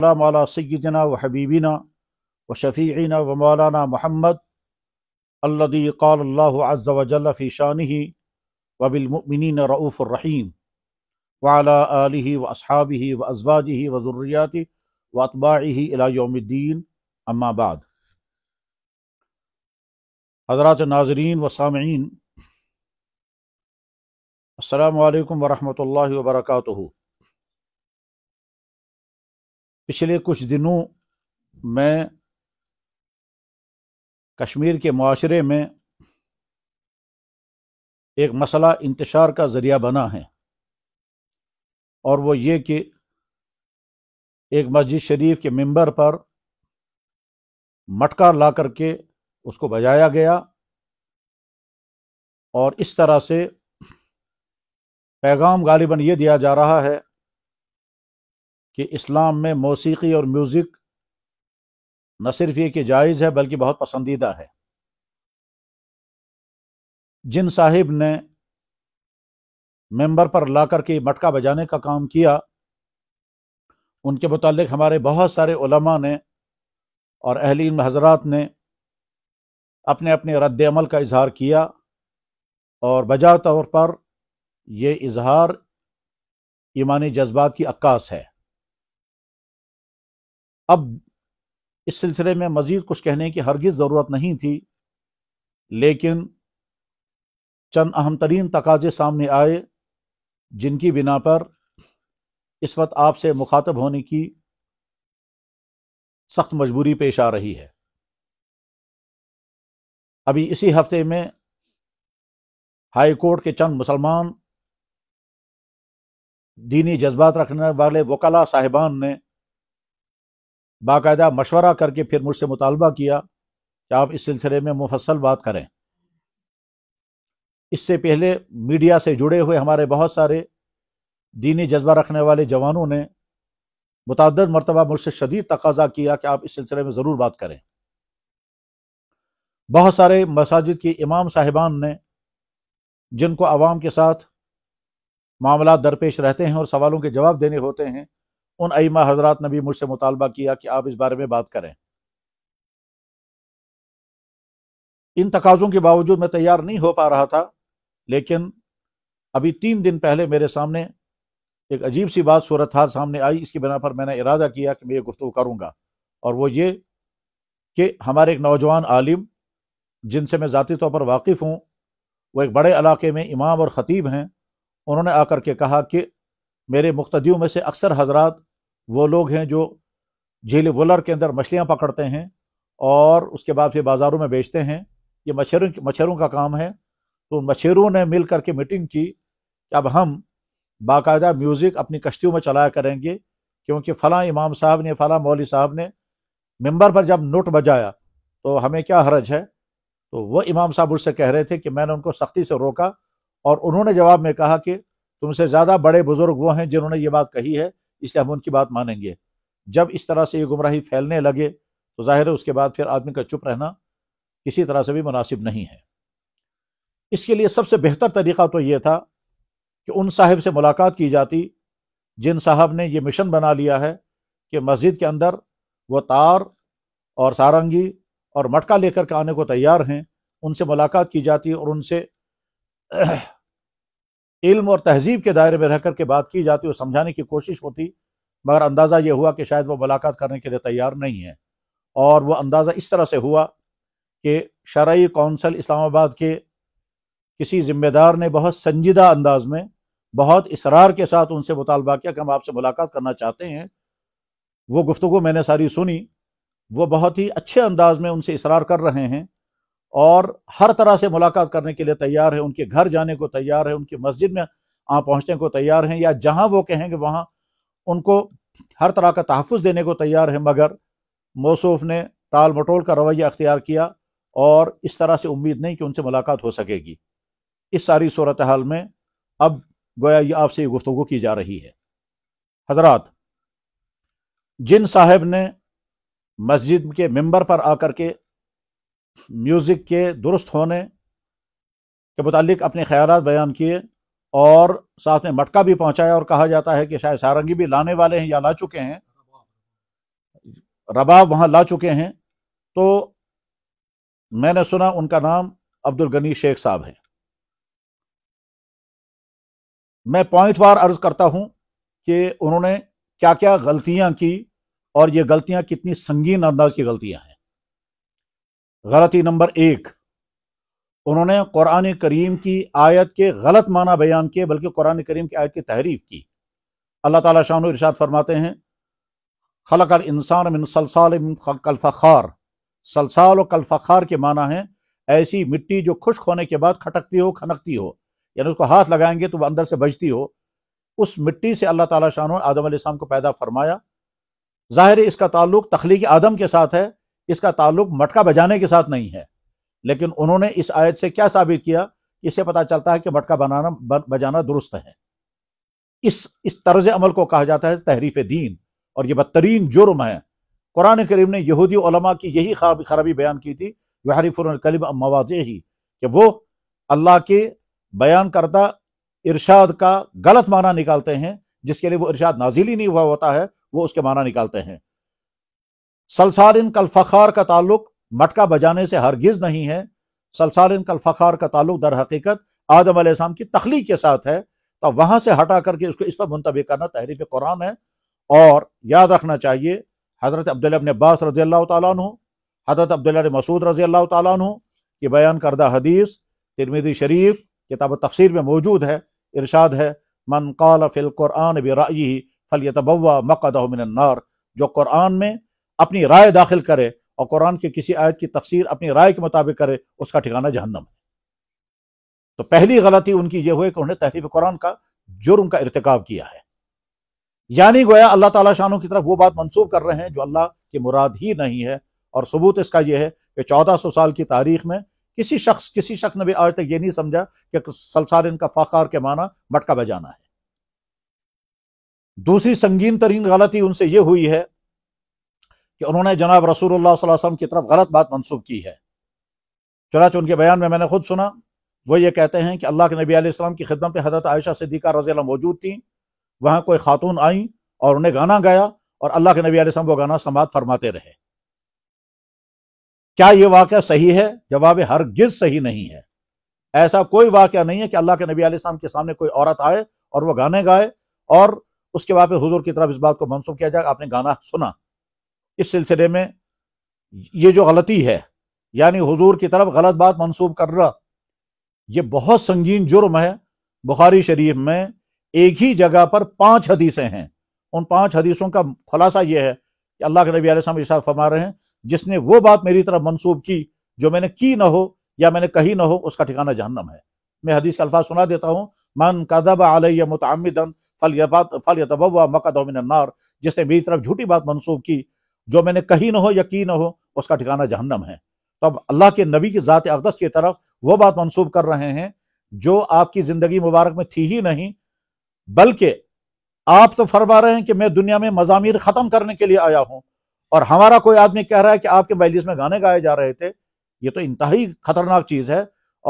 السلام على سيدنا وحبيبنا وشفيعنا ومولانا محمد الذي قال الله عز وجل في شانه وبالمؤمنين رؤوف الرحيم وعلى آله وأصحابه وأزواجه وذرياته وأطباعه إلى يوم الدين أما بعد حضرات الناظرين وسامعين السلام عليكم ورحمة الله وبركاته पिछले कुछ दिनों में कश्मीर के माशरे में एक मसला इंतशार का ज़रिया बना है और वो ये कि एक मस्जिद शरीफ के मेंबर पर मटका ला करके उसको बजाया गया और इस तरह से पैगाम गालिबा ये दिया जा रहा है कि इस्लाम में मौसीकी और म्यूज़िक न सिर्फ ये कि जायज़ है बल्कि बहुत पसंदीदा है जिन साहिब ने मेंबर पर ला करके मटका बजाने का काम किया उनके मतलब हमारे बहुत सारे उलमा ने और अहलिन हजरात ने अपने अपने रद्दमल का इजहार किया और बजा तौर पर यह इजहार ईमानी जज्बात की अक्कास है अब इस सिलसिले में मज़ीद कुछ कहने की हरगिज़ ज़रूरत नहीं थी लेकिन चंद अहम तरीन तकाजे सामने आए जिनकी बिना पर इस वक्त आपसे मुखातब होने की सख्त मजबूरी पेश आ रही है अभी इसी हफ्ते में हाई कोर्ट के चंद मुसलमान दीनी जज्बात रखने वाले वकला साहिबान ने बाकायदा मशवरा करके फिर मुझसे मुतालबा किया कि आप इस सिलसिले में मुफसल बात करें इससे पहले मीडिया से जुड़े हुए हमारे बहुत सारे दीनी जज्बा रखने वाले जवानों ने मुतद मरतबा मुझसे शदीद तकाजा किया कि आप इस सिलसिले में ज़रूर बात करें बहुत सारे मसाजिद के इमाम साहिबान ने जिनको आवाम के साथ मामला दरपेश रहते हैं और सवालों के जवाब देने होते हैं उन अइमा हजरात ने भी मुझसे मुतालबा किया कि आप इस बारे में बात करें इन तकाज़ों के बावजूद मैं तैयार नहीं हो पा रहा था लेकिन अभी तीन दिन पहले मेरे सामने एक अजीब सी बात सूरत हाल सामने आई इसकी बिना पर मैंने इरादा किया कि मैं ये गुफ्तु करूँगा और वो ये कि हमारे एक नौजवान आलिम जिनसे मैं ज़ाती तौर पर वाकिफ़ हूँ वो एक बड़े इलाके में इमाम और ख़तीब हैं उन्होंने आकर के कहा कि मेरे मुख्तियों में से अक्सर हजरात वो लोग हैं जो झील वुलर के अंदर मछलियाँ पकड़ते हैं और उसके बाद फिर बाज़ारों में बेचते हैं ये मच्छरों मच्छरों का काम है तो मच्छरों ने मिल करके मीटिंग की अब हम बाकायदा म्यूज़िक अपनी कश्तियों में चलाया करेंगे क्योंकि फ़लाँ इमाम साहब ने फ़लाँ मौली साहब ने मेंबर पर जब नोट बजाया तो हमें क्या हरज है तो वह इमाम साहब उससे कह रहे थे कि मैंने उनको सख्ती से रोका और उन्होंने जवाब में कहा कि तुमसे ज़्यादा बड़े बुज़ुर्ग वो हैं जिन्होंने ये बात कही है इसलिए हम उनकी बात मानेंगे जब इस तरह से ये गुमराही फैलने लगे तो जाहिर है उसके बाद फिर आदमी का चुप रहना किसी तरह से भी मुनासिब नहीं है इसके लिए सबसे बेहतर तरीका तो ये था कि उन साहब से मुलाकात की जाती जिन साहब ने ये मिशन बना लिया है कि मस्जिद के अंदर वो तार और सारंगी और मटका लेकर के आने को तैयार हैं उनसे मुलाकात की जाती और उनसे इल्म और तहजीब के दायरे में रह कर के बात की जाती और समझाने की कोशिश होती मगर अंदाज़ा यह हुआ कि शायद वह मुलाकात करने के लिए तैयार नहीं है और वह अंदाज़ा इस तरह से हुआ कि शरा कौंसल इस्लामाबाद के किसी ज़िम्मेदार ने बहुत संजीदा अंदाज में बहुत इसरार के साथ उनसे मुतालबा किया कि हम आपसे मुलाकात करना चाहते हैं वो गुफ्तु मैंने सारी सुनी वो बहुत ही अच्छे अंदाज में उनसे इसरार कर रहे हैं और हर तरह से मुलाकात करने के लिए तैयार है उनके घर जाने को तैयार है उनकी मस्जिद में आ पहुँचने को तैयार हैं या जहाँ वो कहेंगे वहाँ उनको हर तरह का तहफ़ देने को तैयार है मगर मौसूफ ने टाल मटोल का रवैया अख्तियार किया और इस तरह से उम्मीद नहीं कि उनसे मुलाकात हो सकेगी इस सारी सूरत हाल में अब गोया ये आपसे ये गुफ्तु की जा रही है हजरात जिन साहब ने मस्जिद के मेंबर पर आकर के म्यूज़िक के दुरुस्त होने के मतलब अपने ख्याल बयान किए और साथ में मटका भी पहुंचाया और कहा जाता है कि शायद सारंगी भी लाने वाले हैं या ला चुके हैं रबाब वहां ला चुके हैं तो मैंने सुना उनका नाम अब्दुल गनी शेख साहब हैं मैं पॉइंट वार अर्ज करता हूं कि उन्होंने क्या क्या गलतियां की और ये गलतियां कितनी संगीन अंदाज की गलतियां हैं गलती नंबर एक उन्होंने कुरान करीम की आयत के गलत माना बयान किए बल्कि कुरान करीम की आयत की तहरीफ की अल्लाह ताला शाह इरशाद फरमाते हैं खलक अल इंसान मिन सलसाल कल फ़ार सलसाल और कल फ़ार के माना है ऐसी मिट्टी जो खुश्क होने के बाद खटकती हो खनकती हो यानी उसको हाथ लगाएंगे तो वह अंदर से बजती हो उस मिट्टी से अल्लाह ताला शाह आदम को पैदा फरमाया ज़ाहिर इसका ताल्लुक तख्लीक आदम के साथ है इसका ताल्लुक मटका बजाने के साथ नहीं है लेकिन उन्होंने इस आयत से क्या साबित किया इससे पता चलता है कि मटका बनाना बजाना दुरुस्त है इस इस तर्ज अमल को कहा जाता है तहरीफ दीन और ये बदतरीन जुर्म है कुरान करीम ने यहूदी की यही खराबी बयान की थी वहरीफुलकलब मवाज ही कि वो अल्लाह के बयान करता इरशाद का गलत माना निकालते हैं जिसके लिए वो इरशाद नाजिल ही नहीं हुआ होता है वो उसके माना निकालते हैं सलसारिन कल का ताल्लुक मटका बजाने से हरगिज़ नहीं है सलसारिन कल का ताल्लुक दर हकीकत आदम आसम की तख्लीक के साथ है तो वहाँ से हटा करके उसको इस पर मुंतब करना तहरीफ कुरान है और याद रखना चाहिए हज़रत अब्दुल्ला अब्बास रजी अल्लाह तु हज़रत अब्दुल्ला मसूद रजी अल्लाह तु की बयान करदा हदीस तिरमिदी शरीफ किताब तफसर में मौजूद है इरशाद है मन काल फिल कुरान बराई फलियतबा मकदमिनार जो कुरान में अपनी राय दाखिल करे और कुरान के किसी आयत की तफसीर अपनी राय के मुताबिक करे उसका ठिकाना जहन्नम है तो पहली गलती उनकी यह हुई कि उन्होंने तहरीफ कुरान का जुर्म का इरतकब किया है यानी गोया अल्लाह ताला शानों की तरफ वो बात मंसूब कर रहे हैं जो अल्लाह की मुराद ही नहीं है और सबूत इसका यह है कि चौदह सौ साल की तारीख में किसी शख्स किसी शख्स ने भी आज तक यह नहीं समझा कि सलसार का फाखार के माना मटका बजाना है दूसरी संगीन तरीन गलती उनसे यह हुई है कि उन्होंने जनाब रसूल वसम की तरफ गलत बात मनसूब की है चुनाच उनके बयान में मैंने खुद सुना वो ये कहते हैं कि अल्लाह के नबी आलम की खिदमत में हजरत आयशा सिद्दीक़ा रजी मौजूद थी वहाँ कोई खातून आई और उन्हें गाना गाया और अल्लाह के नबी आलम वो गाना समात फरमाते रहे क्या ये वाक़ सही है जवाब हर गिज सही नहीं है ऐसा कोई वाक़ नहीं है कि अल्लाह के नबी आलम के सामने कोई औरत आए और वह गाने गाए और उसके बाद हजूर की तरफ इस बात को मनसूख किया जाए आपने गाना सुना इस सिलसिले में ये जो गलती है यानी हुजूर की तरफ गलत बात मनसूब रहा ये बहुत संगीन जुर्म है बुखारी शरीफ में एक ही जगह पर पांच हदीसें हैं उन पांच हदीसों का खुलासा यह है कि अल्लाह के नबी आलम इशाद फरमा रहे हैं जिसने वो बात मेरी तरफ मनसूब की जो मैंने की ना हो या मैंने कही ना हो उसका ठिकाना जहन्नम है मैं हदीस का अल्फाज सुना देता हूँ मन कदब आलिया मुतमदन फल फल तबवा जिसने मेरी तरफ झूठी बात मनसूब की जो मैंने कही ना हो यकीन हो उसका ठिकाना जहन्नम है तो अब अल्लाह के नबी की ज़ात अकदस की तरफ वो बात मनसूब कर रहे हैं जो आपकी ज़िंदगी मुबारक में थी ही नहीं बल्कि आप तो फरमा रहे हैं कि मैं दुनिया में मजामीर ख़त्म करने के लिए आया हूँ और हमारा कोई आदमी कह रहा है कि आपके मैलिस में गाने गाए जा रहे थे ये तो इंतहाई ख़तरनाक चीज़ है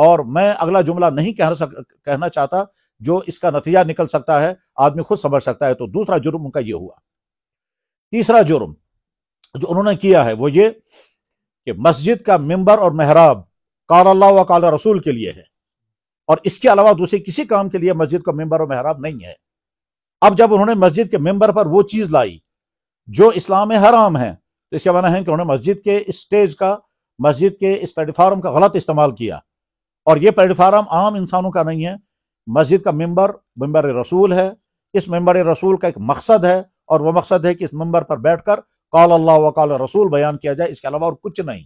और मैं अगला जुमला नहीं कह सक कहना चाहता जो इसका नतीजा निकल सकता है आदमी खुद समझ सकता है तो दूसरा जुर्म उनका ये हुआ तीसरा जुर्म तो जो उन्होंने किया है वो ये कि मस्जिद का मेंबर और मेहराब काल अल्लाह व काल रसूल के लिए है और इसके अलावा दूसरे किसी काम के लिए मस्जिद का मेंबर और महराब नहीं है अब जब उन्होंने मस्जिद के मेंबर पर वो चीज़ लाई जो इस्लाम में हराम है तो इसका माना है कि उन्होंने मस्जिद के इस स्टेज का मस्जिद के इस प्लेटफार्म का गलत इस्तेमाल किया और ये प्लेटफार्म आम इंसानों का नहीं है मस्जिद का मेम्बर मेम्बर रसूल है इस मेम्बर रसूल का एक मकसद है और वह मकसद है कि इस मेम्बर पर बैठकर कौल अल्लाह वकाल रसूल बयान किया जाए इसके अलावा और कुछ नहीं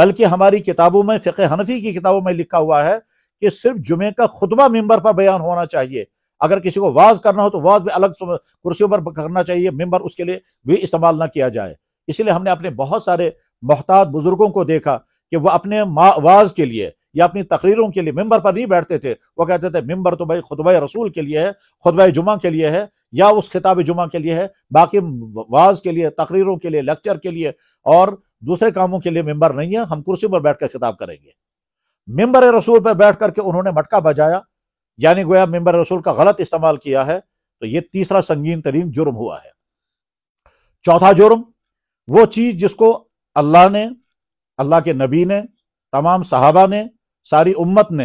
बल्कि हमारी किताबों में फ़िक हनफी की किताबों में लिखा हुआ है कि सिर्फ जुमे का खुतबा मेम्बर पर बयान होना चाहिए अगर किसी को वाज करना हो तो वाज भी अलग कुर्सियों पर करना चाहिए मेम्बर उसके लिए भी इस्तेमाल ना किया जाए इसलिए हमने अपने बहुत सारे मोहताज बुजुर्गों को देखा कि वह अपने वाज के लिए या अपनी तकरीरों के लिए मेम्बर पर नहीं बैठते थे वो कहते थे मंबर तो भाई खुतबा रसूल के लिए है खुतबा जुमा के लिए है या उस खिताब जुमा के लिए है बाकी वाज के लिए तकरीरों के लिए लेक्चर के लिए और दूसरे कामों के लिए मेम्बर नहीं है हम कुर्सी पर बैठकर खिताब करेंगे मंबर रसूल पर बैठ करके उन्होंने मटका बजाया यानी गोया मेम्बर रसूल का गलत इस्तेमाल किया है तो ये तीसरा संगीन तरीन जुर्म हुआ है चौथा जुर्म वो चीज जिसको अल्लाह ने अल्लाह के नबी ने तमाम सहाबा ने सारी उम्मत ने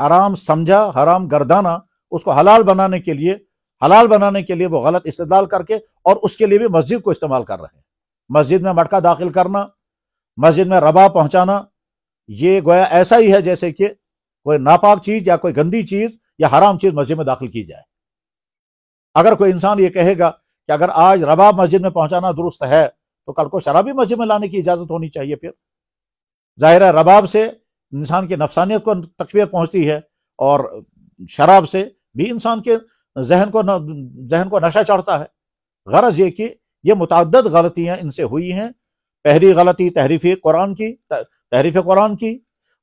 हराम समझा हराम गर्दाना उसको हलाल बनाने के लिए हलाल बनाने के लिए वो गलत इस्तेदाल करके और उसके लिए भी मस्जिद को इस्तेमाल कर रहे हैं मस्जिद में मटका दाखिल करना मस्जिद में रबा पहुंचाना ये गोया ऐसा ही है जैसे कि कोई नापाक चीज या कोई गंदी चीज या हराम चीज मस्जिद में दाखिल की जाए अगर कोई इंसान ये कहेगा कि अगर आज रबा मस्जिद में पहुंचाना दुरुस्त है तो कल को शराबी मस्जिद में लाने की इजाजत होनी चाहिए फिर जाहिर है रबाब से इंसान की नफसानियत को तकवीत पहुँचती है और शराब से भी इंसान के जहन को जहन को नशा चढ़ता है गरज ये कि ये मुतद गलतियाँ इनसे हुई हैं पहली गलती तहरीफ कुरान की तहरीफ कुरान की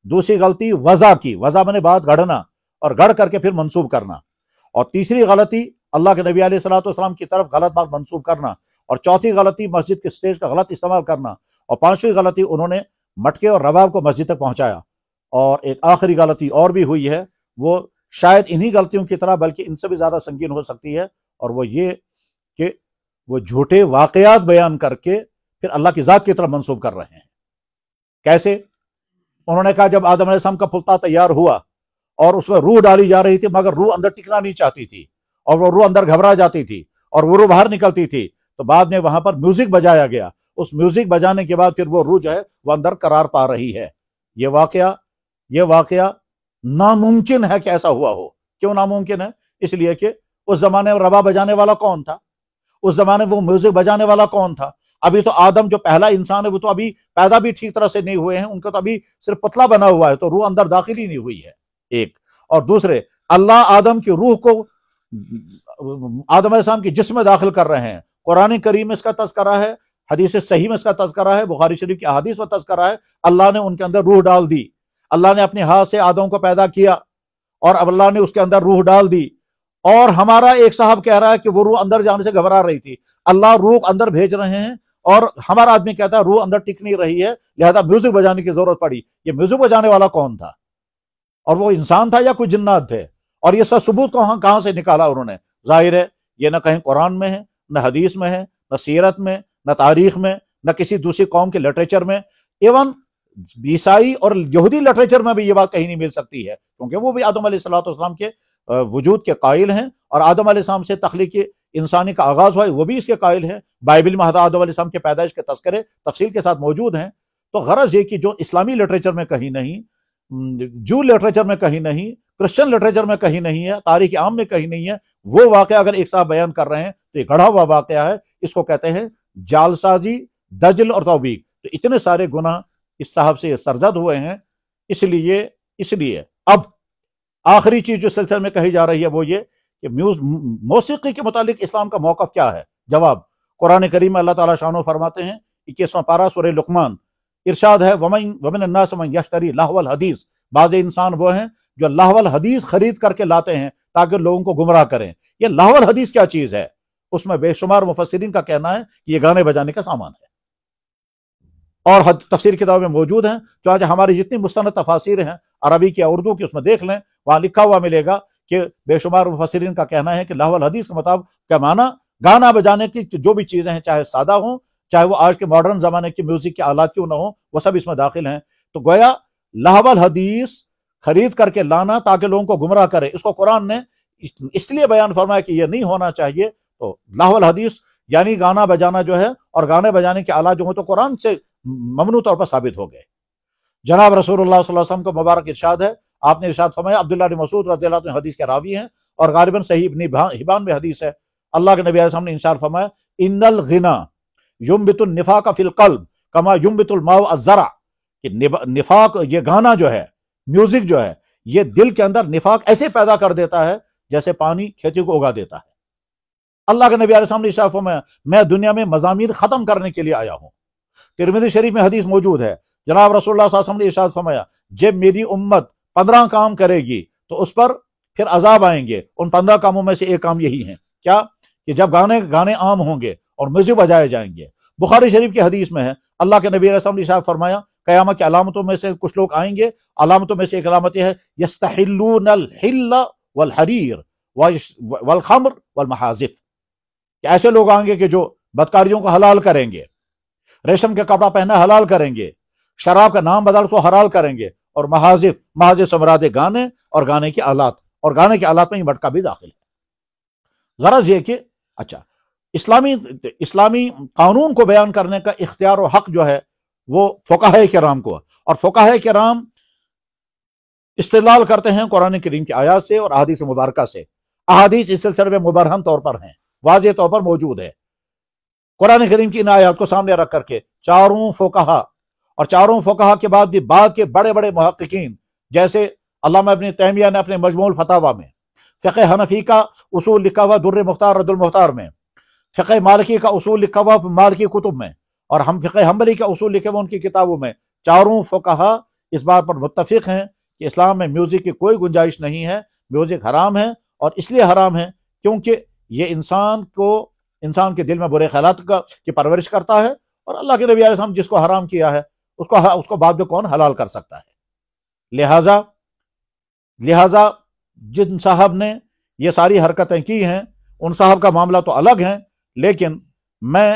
दूसरी गलती वज़ा की वज़ा बने बात गढ़ना और गढ़ करके फिर मनसूब करना और तीसरी गलती अल्लाह के नबी सलाम की तरफ गलत बात मनसूब करना और चौथी गलती मस्जिद के स्टेज का गलत इस्तेमाल करना और पांचवी गलती उन्होंने मटके और रबाब को मस्जिद तक पहुंचाया और एक आखिरी गलती और भी हुई है वो शायद इन्हीं गलतियों की तरह बल्कि इनसे भी ज़्यादा संगीन हो सकती है और वो ये कि वो झूठे वाकयात बयान करके फिर अल्लाह की ज़ात की तरफ मंसूब कर रहे हैं कैसे उन्होंने कहा जब आदम आसम का फुलता तैयार हुआ और उसमें रूह डाली जा रही थी मगर रूह अंदर टिकना नहीं चाहती थी और वो रूह अंदर घबरा जाती थी और वो रूह बाहर निकलती थी तो बाद में वहां पर म्यूजिक बजाया गया उस म्यूजिक बजाने के बाद फिर वो रूह जो है वह अंदर करार पा रही है ये वाकया यह वाक़ नामुमकिन है कि ऐसा हुआ हो क्यों नामुमकिन है इसलिए कि उस जमाने में रबा बजाने वाला कौन था उस जमाने में वो म्यूजिक बजाने वाला कौन था अभी तो आदम जो पहला इंसान है वो तो अभी पैदा भी ठीक तरह से नहीं हुए हैं उनका तो अभी सिर्फ पतला बना हुआ है तो रूह अंदर दाखिल ही नहीं हुई है एक और दूसरे अल्लाह आदम की रूह को आदम इस्लाम की जिसमें दाखिल कर रहे हैं कुरान करीम में इसका तस्करा है हदीस सही में इसका तस्करा है बुखारी शरीफ की हदीस में तस्करा है अल्लाह ने उनके अंदर रूह डाल दी अल्लाह ने अपने हाथ से आदम को पैदा किया और अब अल्लाह ने उसके अंदर रूह डाल दी और हमारा एक साहब कह रहा है कि वो रूह अंदर जाने से घबरा रही थी अल्लाह रूह अंदर भेज रहे हैं और हमारा आदमी कहता है रूह अंदर टिक नहीं रही है लिहाजा म्यूजिक बजाने की जरूरत पड़ी ये म्यूजिक बजाने वाला कौन था और वो इंसान था या कोई जिन्नात थे और ये सब सबूत कहाँ कहाँ से निकाला उन्होंने जाहिर है ये ना कहीं कुरान में है न हदीस में है न सीरत में न तारीख में न किसी दूसरी कौम के लिटरेचर में इवन ईसाई और यहूदी लिटरेचर में भी ये बात कहीं नहीं मिल सकती है क्योंकि वो भी आदम सलाम के वजूद के कायल हैं और आदम सलाम से तख्लीक इंसानी का आगाज हुआ है वो भी इसके कायल है बाइबिल में आदम सलाम के पैदाइश के तस्करे तफसील के साथ मौजूद हैं तो गरज ये कि जो इस्लामी लिटरेचर में कहीं नहीं जू लिटरेचर में कहीं नहीं क्रिश्चियन लिटरेचर में कहीं नहीं है तारीख आम में कहीं नहीं है वो वाक़ अगर एक साहब बयान कर रहे हैं तो ये गढ़ा हुआ वाक़ है इसको कहते हैं जालसाजी दजल और तोबीक तो इतने सारे गुना इस साहब से सरजद हुए हैं इसलिए इसलिए अब आखिरी चीज जो सिलसिले में कही जा रही है वो ये कि म्यूज मौसीकी के मुतालिक इस्लाम का मौकफ क्या है जवाब कुरान करीम में अल्लाह ताला शानो फरमाते हैं इक्कीसवां पारा सुर लुकमान इरशाद है वमन वमिन यश्तरी लाहवल हदीस बाज इंसान वो हैं जो लाहवल हदीस खरीद करके लाते हैं ताकि लोगों को गुमराह करें यह लाहवल हदीस क्या चीज़ है उसमें बेशुमार मुफसरीन का कहना है कि ये गाने बजाने का सामान है और तफसीर किताब में मौजूद हैं चाहे हमारी जितनी मुस्ंद तफासिर हैं अरबी की उर्दू की उसमें देख लें वहाँ लिखा हुआ मिलेगा कि बेशुमार मुफसरीन का कहना है कि लाहौल हदीस के मुताबिक का माना गाना बजाने की जो भी चीज़ें हैं चाहे सादा हों चाहे वो आज के मॉडर्न ज़माने की म्यूज़िक के आलात क्यों ना हो वो सब इसमें दाखिल हैं तो गोया लाहौल हदीस खरीद करके लाना ताकि लोगों को गुमराह करे इसको कुरान ने इसलिए बयान फरमाया कि यह नहीं होना चाहिए तो लाहौल हदीस यानी गाना बजाना जो है और गाने बजाने के आला जो हो तो कुरान से ममनू तौर पर साबित हो गए जनाब रसूल वसम को मुबारक इर्शाद है आपने इर्शाद फरमाया अब्दुल्ला मसूद रजील्ला तो हदीस के रावी हैं और गालिबा सही इबन हिबान में हदीस है अल्लाह के नबी आसम ने इशार फरमाया इनल गिना युम बितुलनिफा का फिलकल कमा युम बितुलमाव अजरा कि निफाक ये गाना जो है म्यूजिक जो है ये दिल के अंदर निफाक ऐसे पैदा कर देता है जैसे पानी खेती को उगा देता है अल्लाह के नबी आसम ने इशार फरमाया मैं दुनिया में मजामी ख़त्म करने के लिए आया हूँ तिरमिदी शरीफ में हदीस मौजूद है जनाब रसोल्ला ने इशाद फरमाया जब मेरी उम्मत पंद्रह काम करेगी तो उस पर फिर अजाब आएंगे उन पंद्रह कामों में से एक काम यही है क्या कि जब गाने गाने आम होंगे और म्यूजिक बजाए जाएंगे बुखारी शरीफ की हदीस में है अल्लाह के नबी रसम ने इशाद फरमाया क्यामत की अलामतों में से कुछ लोग आएंगे अलामतों में से एक अलामत यह है वल हरीर वल वल महाजिफ ऐसे लोग आएंगे कि जो बदकारियों को हलाल करेंगे रेशम का कपड़ा पहना हलाल करेंगे शराब का नाम बदल को हलाल करेंगे और महाजिफ महाजिफ समराद गाने और गाने के आलात और गाने के आलात में ही मटका भी दाखिल है गरज ये कि अच्छा इस्लामी इस्लामी कानून को बयान करने का इख्तियार और हक जो है वो फ़ोकाह के राम को और फ़ोकाह के राम इस्तेलाल करते हैं कुरान करीम की आयात से और अहादीस मुबारक से अहादीस इस सिलसिले में मुबरहम तौर पर हैं वाज तौर पर मौजूद है कुरान करीम की इन आयात को सामने रख करके चारों फोकहा और चारों फोकहा के बाद भी बाद के बड़े बड़े महक्कीन जैसे अलामा अपनी तहमिया ने अपने मजमूल फतावा में फ़िक हनफी का उसूल लिखा हुआ दुर्र मुख्तार रदुलमख्तार में फ़िक मालकी का उसूल लिखा हुआ मालिकी कुतुब में और हम फ़िक हमली का उसूल लिखे हुआ उनकी किताबों में चारों फ़ोकहा इस बात पर मुतफ़ हैं कि इस्लाम में म्यूज़िक की कोई गुंजाइश नहीं है म्यूज़िक हराम है और इसलिए हराम है क्योंकि ये इंसान को इंसान के दिल में बुरे ख्याल का की परवरिश करता है और अल्लाह के नबी आलम जिसको हराम किया है उसको उसको बाद में कौन हलाल कर सकता है लिहाजा लिहाजा जिन साहब ने ये सारी हरकतें की हैं उन साहब का मामला तो अलग है लेकिन मैं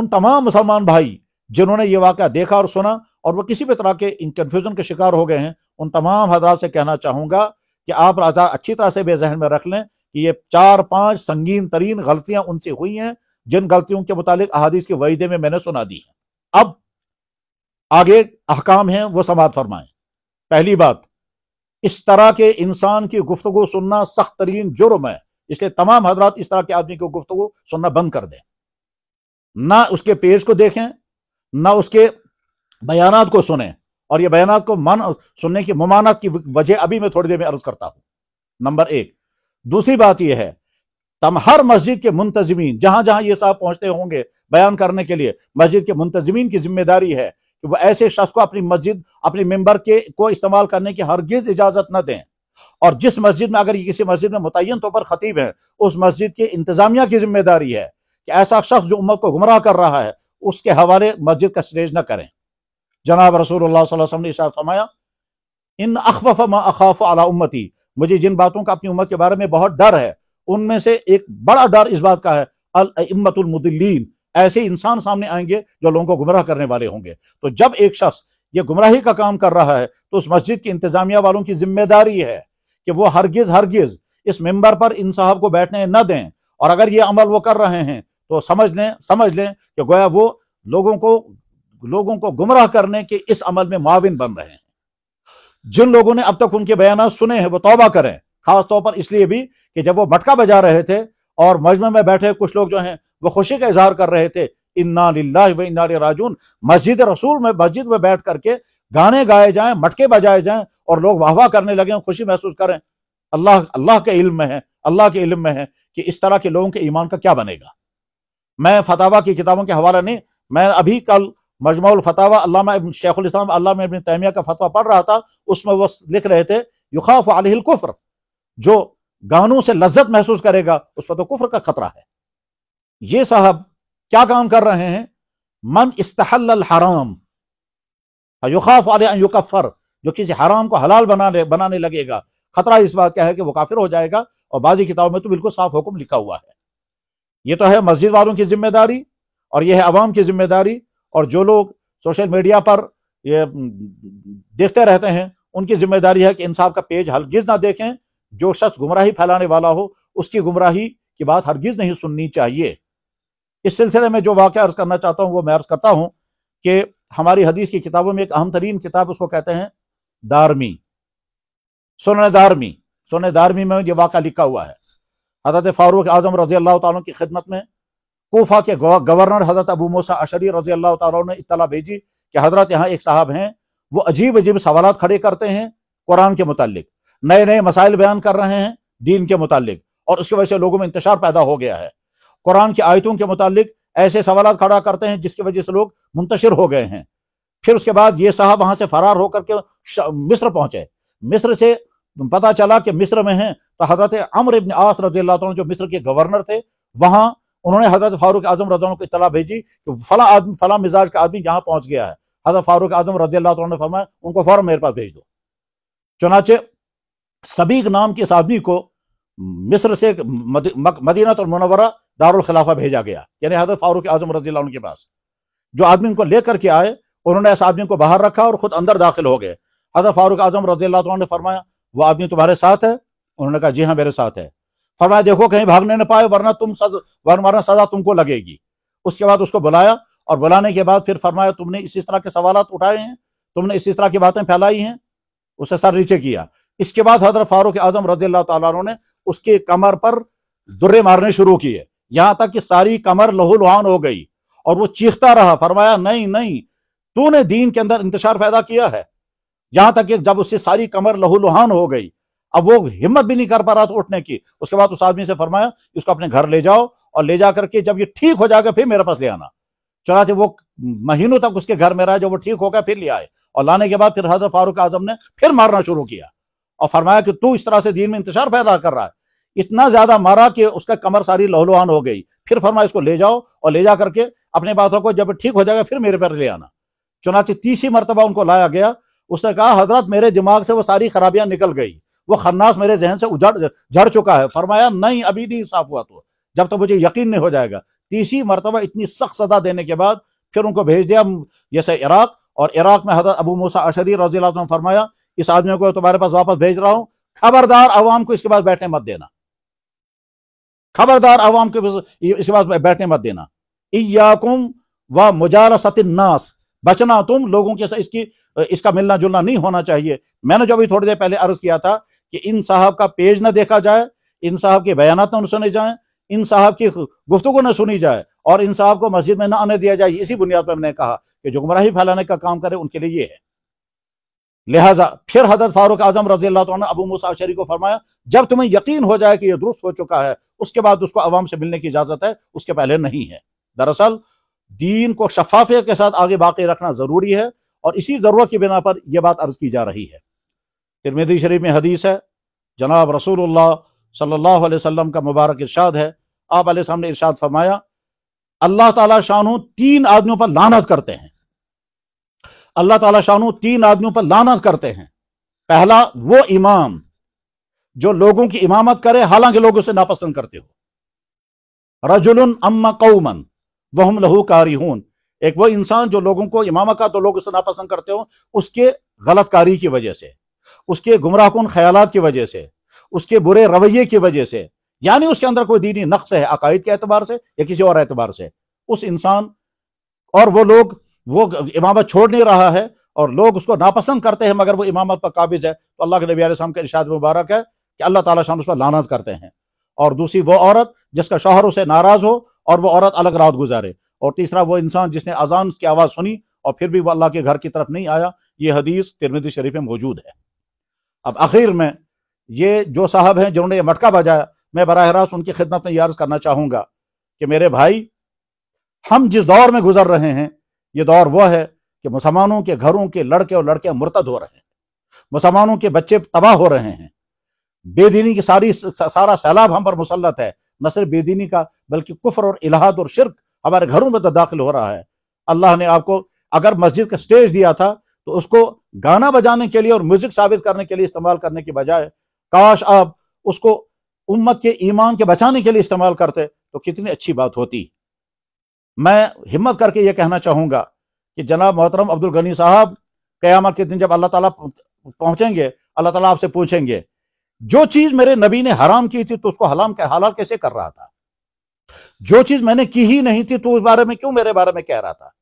उन तमाम मुसलमान भाई जिन्होंने ये वाक़ देखा और सुना और वह किसी भी तरह के इन कन्फ्यूज़न के शिकार हो गए हैं उन तमाम हजरात से कहना चाहूँगा कि आप राजा अच्छी तरह से बेजहन में रख लें कि ये चार पांच संगीन तरीन गलतियां उनसे हुई हैं जिन गलतियों के मुतालिक अहादीस के वहीदे में मैंने सुना दी है अब आगे अहकाम हैं वो समात फरमाएं पहली बात इस तरह के इंसान की गुफ्तगु सुनना सख्त तरीन जुर्म है इसलिए तमाम हजरात इस तरह के आदमी की गुफ्तगु सुनना बंद कर दें ना उसके पेज को देखें ना उसके बयान को सुने और ये बयान को मन सुनने की ममानत की वजह अभी मैं थोड़ी देर में अर्ज करता हूं नंबर एक दूसरी बात यह है तम हर मस्जिद के मुंतजमीन जहां जहां ये साहब पहुंचते होंगे बयान करने के लिए मस्जिद के मुंतजमीन की जिम्मेदारी है कि वह ऐसे शख्स को अपनी मस्जिद अपने मेंबर के को इस्तेमाल करने की हरगिज इजाजत न दें और जिस मस्जिद में अगर ये किसी मस्जिद में मुतन तौर पर खतीब है उस मस्जिद के इंतजामिया की जिम्मेदारी है कि ऐसा शख्स जो उम्मत को गुमराह कर रहा है उसके हवाले मस्जिद का स्टेज न करें जनाब रसूल ने फरमाया इन अखवफ अखाफ अला उम्मती मुझे जिन बातों का अपनी उम्र के बारे में बहुत डर है उनमें से एक बड़ा डर इस बात का है अल अमतुलमुद्दीन ऐसे इंसान सामने आएंगे जो लोगों को गुमराह करने वाले होंगे तो जब एक शख्स ये गुमराही का काम कर रहा है तो उस मस्जिद की इंतजामिया वालों की जिम्मेदारी है कि वो हरगिज हरगिज इस मेंबर पर इन साहब को बैठने न दें और अगर ये अमल वो कर रहे हैं तो समझ लें समझ लें कि गोया वो लोगों को लोगों को गुमराह करने के इस अमल में माविन बन रहे हैं जिन लोगों ने अब तक उनके बयान सुने हैं वो तौबा करें खासतौर पर इसलिए भी कि जब वो भटका बजा रहे थे और मजमे में बैठे कुछ लोग जो हैं वो खुशी का इजहार कर रहे थे इन्ना व इन्ना राजून मस्जिद रसूल में मस्जिद में बैठ करके गाने गाए जाएं मटके बजाए जाएं और लोग वाह वाह करने लगे खुशी महसूस करें अल्लाह अल्लाह के इल्म में है अल्लाह के इल्म में है कि इस तरह के लोगों के ईमान का क्या बनेगा मैं फतावा की किताबों के हवाला नहीं मैं अभी कल मजमा फतावा इब्न शेखुलस्लाम तैमिया का फतवा पढ़ रहा था उसमें वो लिख रहे थे युखाफ अलहिल जो गानों से लज्जत महसूस करेगा उस पर तो कुफर का खतरा है ये साहब क्या काम कर रहे हैं मन इस्तहल हराम युखाफ जो किसी हराम को हलाल बनाने बनाने लगेगा खतरा इस बात का है कि वो काफिर हो जाएगा और बाजी किताबों में तो बिल्कुल साफ हुक्म लिखा हुआ है ये तो है मस्जिद वालों की जिम्मेदारी और यह है अवाम की जिम्मेदारी और जो लोग सोशल मीडिया पर ये देखते रहते हैं उनकी जिम्मेदारी है कि इंसाफ का पेज हरगिज ना देखें जो शख्स गुमराही फैलाने वाला हो उसकी गुमराही की बात हरगिज नहीं सुननी चाहिए इस सिलसिले में जो वाक्य अर्ज करना चाहता हूँ वो मैं अर्ज करता हूँ कि हमारी हदीस की किताबों में एक अहम तरीन किताब उसको कहते हैं दारमी सुन दारमी सुन दारमी में ये वाक्य लिखा हुआ है हजरत फारूक आजम रजी अल्लाह तुम की खिदमत में कोफा के गवर्नर हजरत अबू मोसा अशरी रजी अल्लाह ने इतला भेजी कि हजरत यहाँ एक साहब हैं वो अजीब अजीब सवाल खड़े करते हैं कुरान के मुतालिक नए नए मसाइल बयान कर रहे हैं दीन के मुतालिक और उसकी वजह से लोगों में इंतशार पैदा हो गया है कुरान की आयतों के मुतालिक ऐसे सवाल खड़ा करते हैं जिसकी वजह से लोग मुंतशिर हो गए हैं फिर उसके बाद ये साहब वहां से फरार होकर के मिस्र पहुंचे मिस्र से पता चला कि मिस्र में हैं तो हजरत अमर इबन आस रजी जो मिस्र के गवर्नर थे वहां उन्होंने हजरत फारूक आजम रजों को इतला भेजी कि फला आदमी फला मिजाज का आदमी यहाँ पहुंच गया है हजरत फारूक आजम रजी अल्लाह ने फरमाया उनको फौरन मेरे पास भेज दो चुनाचे सबीक नाम के इस आदमी को मिस्र से मदीनत और मुनवरा दारुल खिलाफा भेजा गया यानी हजरत फारूक आजम रजी उनके पास जो आदमी उनको लेकर के आए उन्होंने इस आदमी को बाहर रखा और खुद अंदर दाखिल हो गए हजरत फारूक आजम रजी ने फरमाया वह आदमी तुम्हारे साथ है उन्होंने कहा जी हाँ मेरे साथ है फरमाया देखो कहीं भागने न पाए वरना तुम सद वरना सजा तुमको लगेगी उसके बाद उसको बुलाया और बुलाने के बाद फिर फरमाया तुमने इसी तरह के सवाल उठाए हैं तुमने इसी तरह की बातें फैलाई हैं उसे सर नीचे किया इसके बाद हजरत फारूक आजम रजी अल्लाह ने उसके कमर पर दुर्रे मारने शुरू किए यहां तक कि सारी कमर लहूलुहान हो गई और वो चीखता रहा फरमाया नहीं नहीं तूने दीन के अंदर इंतजार पैदा किया है यहां तक कि जब उससे सारी कमर लहूलुहान हो गई अब वो हिम्मत भी नहीं कर पा रहा था उठने की उसके बाद उस आदमी से फरमाया कि उसको अपने घर ले जाओ और ले जा करके जब ये ठीक हो जाएगा फिर मेरे पास ले आना चला वो महीनों तक उसके घर में रहा जब वो ठीक हो गया फिर ले आए और लाने के बाद फिर हजरत फारूक आजम ने फिर मारना शुरू किया और फरमाया कि तू इस तरह से दीन में इंतजार पैदा कर रहा है इतना ज्यादा मारा कि उसका कमर सारी लहलुहान हो गई फिर फरमाया इसको ले जाओ और ले जा करके अपने बातों को जब ठीक हो जाएगा फिर मेरे पैर ले आना चुनाची तीसरी मरतबा उनको लाया गया उसने कहा हजरत मेरे दिमाग से वो सारी खराबियां निकल गई वो खन्नास मेरे जहन से उजड़ जड़ चुका है फरमाया नहीं अभी नहीं साफ हुआ तो जब तक तो मुझे यकीन नहीं हो जाएगा तीसरी मरतबा इतनी सख्त सजा देने के बाद फिर उनको भेज दिया जैसे इराक और इराक में हजरत अबू मूसा अशरी रजी ने फरमाया इस आदमी को तुम्हारे पास वापस भेज रहा हूँ खबरदार अवाम को इसके पास बैठने मत देना खबरदार अवाम को इसके पास बैठने मत देना इयाकुम व मुजारसत नास बचना तुम लोगों के साथ इसकी इसका मिलना जुलना नहीं होना चाहिए मैंने जो भी थोड़ी देर पहले अर्ज किया था कि इन साहब का पेज ना देखा जाए इन साहब के बयान ना सुने जाए इन साहब की गुफ्तु को ना सुनी जाए और इन साहब को मस्जिद में ना आने दिया जाए इसी बुनियाद पर मैंने कहा कि जो गुमराही फैलाने का काम करे उनके लिए ये है लिहाजा फिर हजरत फारूक आजम रजी अल्लाह ने अबू मूसा शरी को फरमाया जब तुम्हें यकीन हो जाए कि यह दुरुस्त हो चुका है उसके बाद उसको अवाम से मिलने की इजाज़त है उसके पहले नहीं है दरअसल दीन को शफाफियत के साथ आगे बाकी रखना ज़रूरी है और इसी ज़रूरत की बिना पर यह बात अर्ज की जा रही है तिरमिदी शरीफ में हदीस है जनाब रसूल सल्लल्लाहु अलैहि वसल्लम का मुबारक इरशाद है आप अल सामने इरशाद फरमाया अल्लाह ताला शाह तीन आदमियों पर लानत करते हैं अल्लाह ताला शाह तीन आदमियों पर लानत करते हैं पहला वो इमाम जो लोगों की इमामत करे हालांकि लोग उसे नापसंद करते हो रजुल अम्मा कौमन वहम लहू कारिहून एक वो इंसान जो लोगों को इमामत का तो लोग उसे नापसंद करते हो उसके गलतकारी की वजह से उसके गुमराहकुन ख्याल की वजह से उसके बुरे रवैये की वजह से यानी उसके अंदर कोई दीनी नक्श है अकायद के अतबार से या किसी और एतबार से उस इंसान और वो लोग वो इमामत छोड़ नहीं रहा है और लोग उसको नापसंद करते हैं मगर वो इमामत पर काबिज है तो अल्लाह के नबी आलम के इशाद मुबारक है कि अल्लाह ताला शाम उस पर लानत करते हैं और दूसरी वो औरत जिसका शोहर उसे नाराज़ हो और वह औरत अलग रात गुजारे और तीसरा वो इंसान जिसने अजान की आवाज़ सुनी और फिर भी वह अल्लाह के घर की तरफ नहीं आया ये हदीस तिरमिदी शरीफ में मौजूद है अब आखिर में ये जो साहब हैं जिन्होंने ये मटका बजाया मैं बरह रास्त उनकी खिदमत में यार्ज करना चाहूँगा कि मेरे भाई हम जिस दौर में गुजर रहे हैं ये दौर वह है कि मुसलमानों के घरों के लड़के और लड़कियाँ मुर्तद हो रहे हैं मुसलमानों के बच्चे तबाह हो रहे हैं बेदीनी की सारी सारा सैलाब हम पर मुसलत है न सिर्फ बेदीनी का बल्कि कुफर और इलाहाद और शिरक हमारे घरों में तो दाखिल हो रहा है अल्लाह ने आपको अगर मस्जिद का स्टेज दिया था तो उसको गाना बजाने के लिए और म्यूजिक साबित करने के लिए इस्तेमाल करने के बजाय काश आप उसको उम्मत के ईमान के बचाने के लिए इस्तेमाल करते तो कितनी अच्छी बात होती मैं हिम्मत करके ये कहना चाहूंगा कि जनाब मोहतरम अब्दुल गनी साहब कयामत के दिन जब अल्लाह ताला पहुंचेंगे अल्लाह ताला आपसे पूछेंगे जो चीज मेरे नबी ने हराम की थी तो उसको हलाम हलाल कैसे कर रहा था जो चीज मैंने की ही नहीं थी तो उस बारे में क्यों मेरे बारे में कह रहा था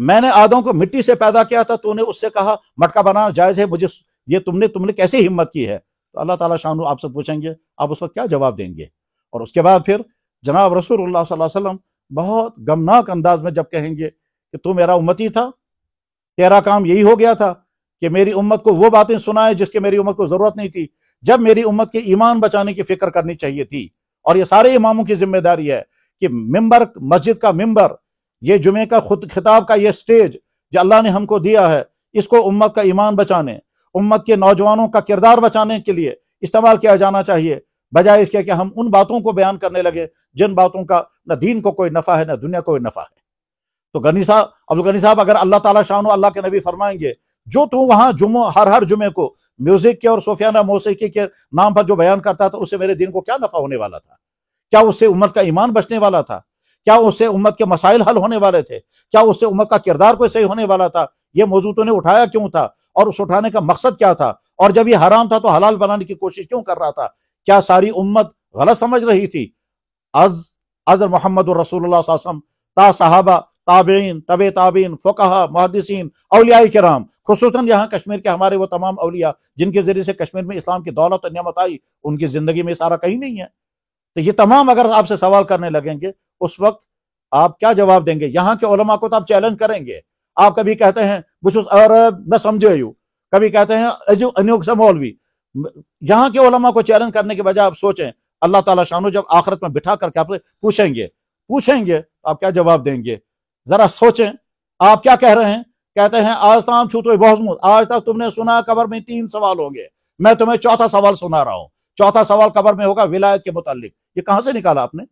मैंने आदों को मिट्टी से पैदा किया था तो उससे कहा मटका बनाना जायज है मुझे ये तुमने तुमने कैसे हिम्मत की है तो अल्लाह ताला शाह आपसे पूछेंगे आप उस वक्त क्या जवाब देंगे और उसके बाद फिर जनाब रसूल वसल्लम बहुत गमनाक अंदाज में जब कहेंगे कि तू मेरा उम्मती था तेरा काम यही हो गया था कि मेरी उम्मत को वो बातें सुनाए जिसकी मेरी उम्मत को ज़रूरत नहीं थी जब मेरी उम्मत के ईमान बचाने की फिक्र करनी चाहिए थी और ये सारे इमामों की जिम्मेदारी है कि मिंबर मस्जिद का मिंबर ये जुमे का खुद खिताब का ये स्टेज जो अल्लाह ने हमको दिया है इसको उम्मत का ईमान बचाने उम्मत के नौजवानों का किरदार बचाने के लिए इस्तेमाल किया जाना चाहिए बजाय इसके कि हम उन बातों को बयान करने लगे जिन बातों का न दीन को कोई नफ़ा है न दुनिया को कोई नफ़ा है तो गनी साहब अब गनी साहब अगर अल्लाह ताला शाह अल्लाह के नबी फरमाएंगे जो तू वहाँ जुमो हर हर जुमे को म्यूजिक के और सोफियाना मौसीकी के नाम पर जो बयान करता था उससे मेरे दिन को क्या नफा होने वाला था क्या उससे उम्मत का ईमान बचने वाला था क्या उससे उम्मत के मसाइल हल होने वाले थे क्या उससे उम्मत का किरदार कोई सही होने वाला था ये मौजूद ने उठाया क्यों था और उस उठाने का मकसद क्या था और जब ये हराम था तो हलाल बनाने की कोशिश क्यों कर रहा था क्या सारी उम्मत गलत समझ रही थी अज अजर मोहम्मद रसूलम ता साहबा ताबेन तब ताबीन फोकहा मुहदसिन अलिया कराम खसूस यहाँ कश्मीर के हमारे वो तमाम अलिया जिनके ज़रिए से कश्मीर में इस्लाम की दौलत और नियमत आई उनकी ज़िंदगी में सारा कहीं नहीं है तो ये तमाम अगर आपसे सवाल करने लगेंगे उस वक्त आप क्या जवाब देंगे यहाँ के ओलमा को तो आप चैलेंज करेंगे आप कभी कहते हैं बुशुस और मैं समझे यू कभी कहते हैं मौलवी यहाँ के ओलमा को चैलेंज करने के बजाय आप सोचें अल्लाह ताला शानो जब आखिरत में बिठा करके आप पूछेंगे पूछेंगे तो आप क्या जवाब देंगे जरा सोचें आप क्या कह रहे हैं कहते हैं आज तमाम तो छूत हुई बहुत आज तक तुमने सुना कबर में तीन सवाल होंगे मैं तुम्हें चौथा सवाल सुना रहा हूँ चौथा सवाल कबर में होगा विलायत के मुतालिक ये कहां से निकाला आपने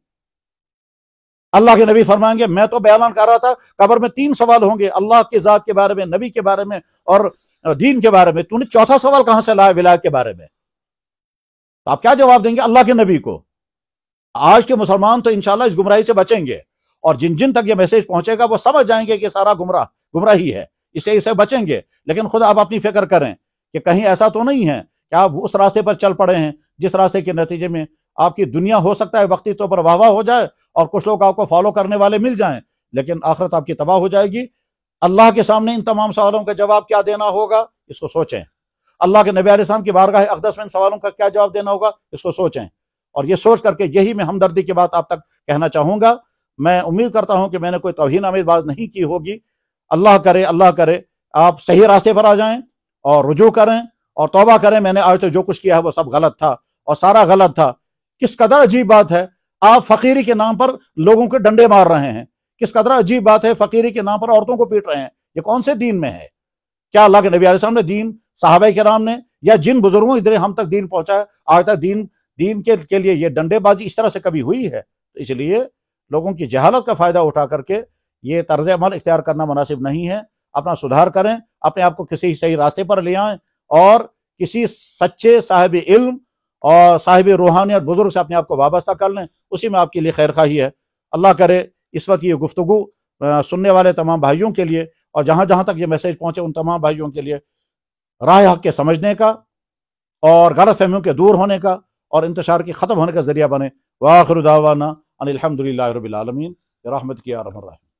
अल्लाह के नबी फरमाएंगे मैं तो बयान कर रहा था कबर में तीन सवाल होंगे अल्लाह के ज़ात के बारे में नबी के बारे में और दीन के बारे में तूने चौथा सवाल कहां से लाया विलायत के बारे में तो आप क्या जवाब देंगे अल्लाह के नबी को आज के मुसलमान तो इंशाल्लाह इस गुमराही से बचेंगे और जिन जिन तक ये मैसेज पहुंचेगा वो समझ जाएंगे कि सारा गुमराह गुमराही है इसे इसे बचेंगे लेकिन खुद आप अपनी फिक्र करें कि कहीं ऐसा तो नहीं है कि आप उस रास्ते पर चल पड़े हैं जिस रास्ते के नतीजे में आपकी दुनिया हो सकता है वक्ती तौर तो पर वाह हो जाए और कुछ लोग आपको फॉलो करने वाले मिल जाएं लेकिन आखिरत आपकी तबाह हो जाएगी अल्लाह के सामने इन तमाम सवालों का जवाब क्या देना होगा इसको सोचें अल्लाह के नबी साहब की बारगाह अकदस में इन सवालों का क्या जवाब देना होगा इसको सोचें और ये सोच करके यही मैं हमदर्दी की बात आप तक कहना चाहूँगा मैं उम्मीद करता हूँ कि मैंने कोई तोहन आमिर बात नहीं की होगी अल्लाह करे अल्लाह करे आप सही रास्ते पर आ जाएं और रुजू करें और तोबा करें मैंने आज तक तो जो कुछ किया है वो सब गलत था और सारा गलत था किस कदर अजीब बात है आप फकीरी के नाम पर लोगों के डंडे मार रहे हैं किस कदर अजीब बात है फकीरी के नाम पर औरतों को पीट रहे हैं ये कौन से दीन में है क्या अल्लाह के नबी आलम ने दीन साहब के नाम ने या जिन बुजुर्गों इधर हम तक दीन पहुंचा है आज तक दीन दीन के, के लिए ये डंडेबाजी इस तरह से कभी हुई है तो इसलिए लोगों की जहालत का फायदा उठा करके ये तर्ज अमल इख्तियार करना मुनासिब नहीं है अपना सुधार करें अपने आप को किसी सही रास्ते पर ले आए और किसी सच्चे साहिब इल्म और साहिब रूहानियत बुजुर्ग से अपने आप को वाबस्ता कर लें उसी में आपके लिए खैर ही है अल्लाह करे इस वक्त ये गुफ्तु सुनने वाले तमाम भाइयों के लिए और जहाँ जहाँ तक ये मैसेज पहुँचे उन तमाम भाइयों के लिए राय हक के समझने का और गलत फहमियों के दूर होने का और इंतशार के ख़त्म होने का जरिया बने वाखिर दावाना रहमत किया रहम